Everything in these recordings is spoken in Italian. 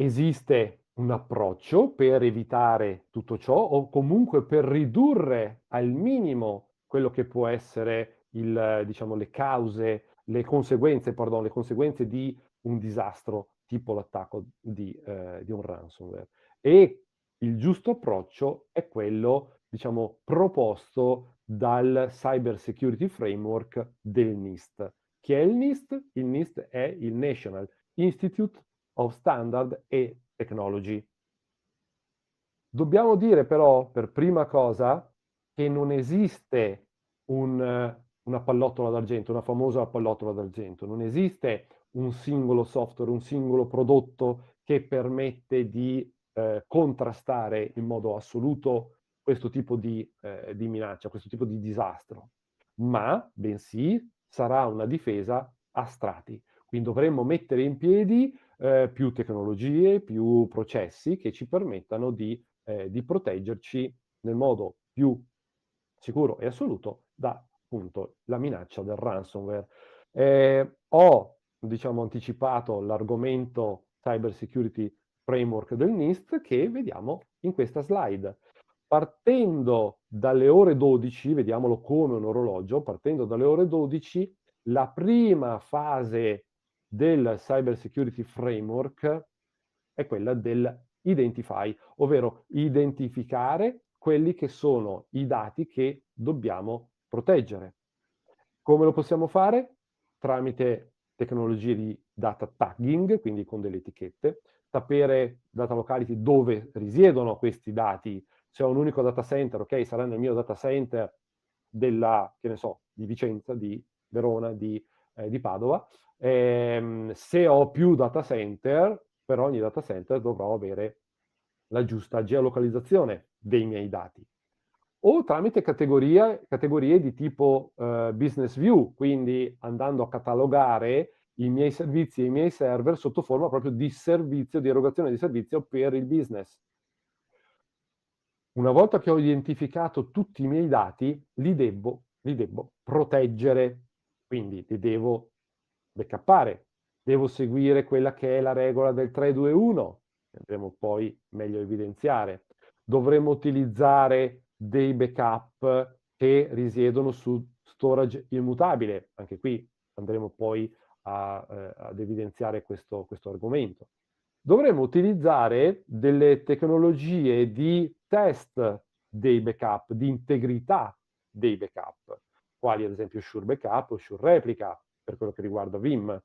esiste un approccio per evitare tutto ciò o comunque per ridurre al minimo quello che può essere il, diciamo, le cause, le conseguenze, pardon, le conseguenze di un disastro tipo l'attacco di, eh, di un ransomware. E il giusto approccio è quello, diciamo, proposto dal Cyber Security Framework del NIST. Chi è il NIST? Il NIST è il National Institute of Standard e Technology. Dobbiamo dire però, per prima cosa, che non esiste un, una pallottola d'argento, una famosa pallottola d'argento, non esiste un singolo software, un singolo prodotto che permette di eh, contrastare in modo assoluto questo tipo di, eh, di minaccia, questo tipo di disastro, ma bensì sarà una difesa a strati, quindi dovremmo mettere in piedi eh, più tecnologie, più processi che ci permettano di, eh, di, proteggerci nel modo più sicuro e assoluto da appunto la minaccia del ransomware. Eh, ho diciamo anticipato l'argomento Cyber Security Framework del NIST che vediamo in questa slide. Partendo dalle ore 12, vediamolo come un orologio, partendo dalle ore 12, la prima fase del Cyber Security Framework è quella del identify, ovvero identificare quelli che sono i dati che dobbiamo proteggere. Come lo possiamo fare? Tramite tecnologie di data tagging, quindi con delle etichette, sapere data locality dove risiedono questi dati. C'è un unico data center, ok, sarà nel mio data center della, che ne so, di Vicenza, di Verona, di, eh, di Padova, ehm, se ho più data center, per ogni data center dovrò avere la giusta geolocalizzazione dei miei dati. O tramite categorie, categorie di tipo eh, business view, quindi andando a catalogare i miei servizi e i miei server sotto forma proprio di servizio, di erogazione di servizio per il business. Una volta che ho identificato tutti i miei dati, li devo, li devo proteggere, quindi li devo backuppare, devo seguire quella che è la regola del 3-2-1, che andremo poi meglio a evidenziare, dovremo utilizzare dei backup che risiedono su storage immutabile, anche qui andremo poi a, eh, ad evidenziare questo, questo argomento. Dovremmo utilizzare delle tecnologie di test dei backup, di integrità dei backup, quali ad esempio Sure Backup o Sure Replica, per quello che riguarda Vim.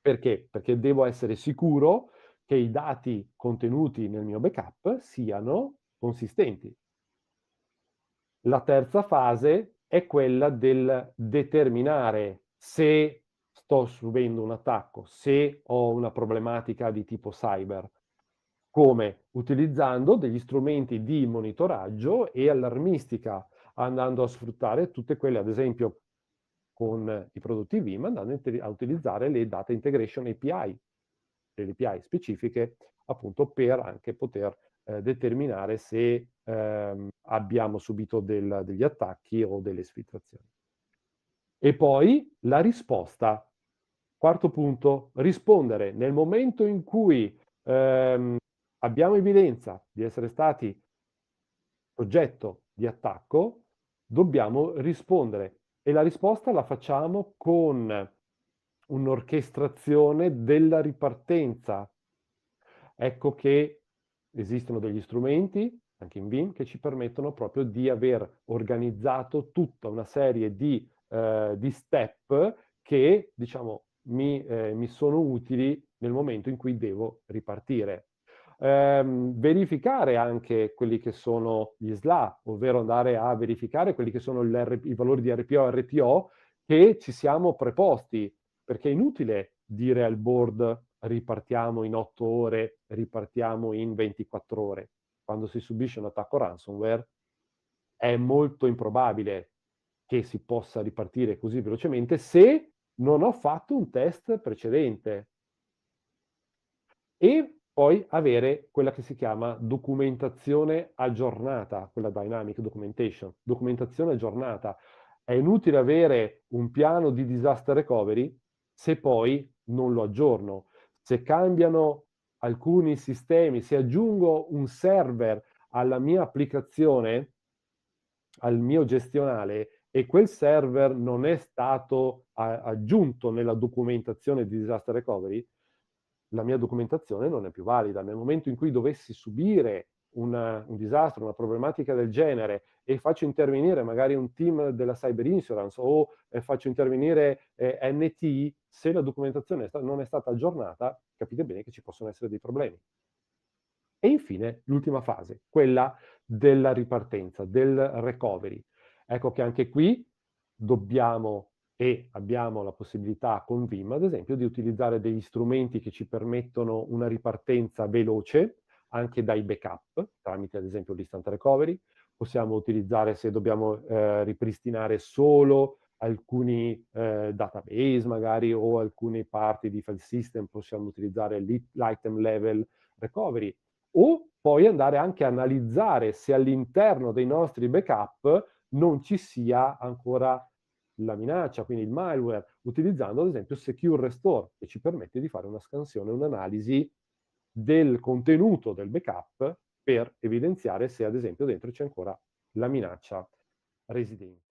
Perché? Perché devo essere sicuro che i dati contenuti nel mio backup siano consistenti. La terza fase è quella del determinare se sto subendo un attacco, se ho una problematica di tipo cyber. Come? Utilizzando degli strumenti di monitoraggio e allarmistica, andando a sfruttare tutte quelle, ad esempio, con i prodotti Vim andando a utilizzare le data integration API, delle API specifiche appunto per anche poter eh, determinare se ehm, abbiamo subito del, degli attacchi o delle sfiltrazioni. E poi la risposta. Quarto punto, rispondere nel momento in cui ehm, abbiamo evidenza di essere stati oggetto di attacco, dobbiamo rispondere e la risposta la facciamo con un'orchestrazione della ripartenza. Ecco che esistono degli strumenti, anche in BIM, che ci permettono proprio di aver organizzato tutta una serie di, eh, di step che, diciamo, mi, eh, mi sono utili nel momento in cui devo ripartire ehm, verificare anche quelli che sono gli SLA, ovvero andare a verificare quelli che sono i valori di RPO e RTO che ci siamo preposti, perché è inutile dire al board ripartiamo in 8 ore, ripartiamo in 24 ore. Quando si subisce un attacco ransomware è molto improbabile che si possa ripartire così velocemente se non ho fatto un test precedente. E poi avere quella che si chiama documentazione aggiornata, quella dynamic documentation, documentazione aggiornata. È inutile avere un piano di disaster recovery se poi non lo aggiorno. Se cambiano alcuni sistemi, se aggiungo un server alla mia applicazione, al mio gestionale, e quel server non è stato aggiunto nella documentazione di disaster recovery, la mia documentazione non è più valida. Nel momento in cui dovessi subire una, un disastro, una problematica del genere e faccio intervenire magari un team della cyber insurance o eh, faccio intervenire eh, NT, se la documentazione non è stata aggiornata, capite bene che ci possono essere dei problemi. E infine l'ultima fase, quella della ripartenza, del recovery. Ecco che anche qui dobbiamo e abbiamo la possibilità con Vim, ad esempio, di utilizzare degli strumenti che ci permettono una ripartenza veloce anche dai backup, tramite ad esempio l'instant recovery. Possiamo utilizzare se dobbiamo eh, ripristinare solo alcuni eh, database magari o alcune parti di file system, possiamo utilizzare l'item level recovery o poi andare anche a analizzare se all'interno dei nostri backup non ci sia ancora la minaccia, quindi il malware, utilizzando ad esempio Secure Restore, che ci permette di fare una scansione, un'analisi del contenuto del backup per evidenziare se ad esempio dentro c'è ancora la minaccia residente.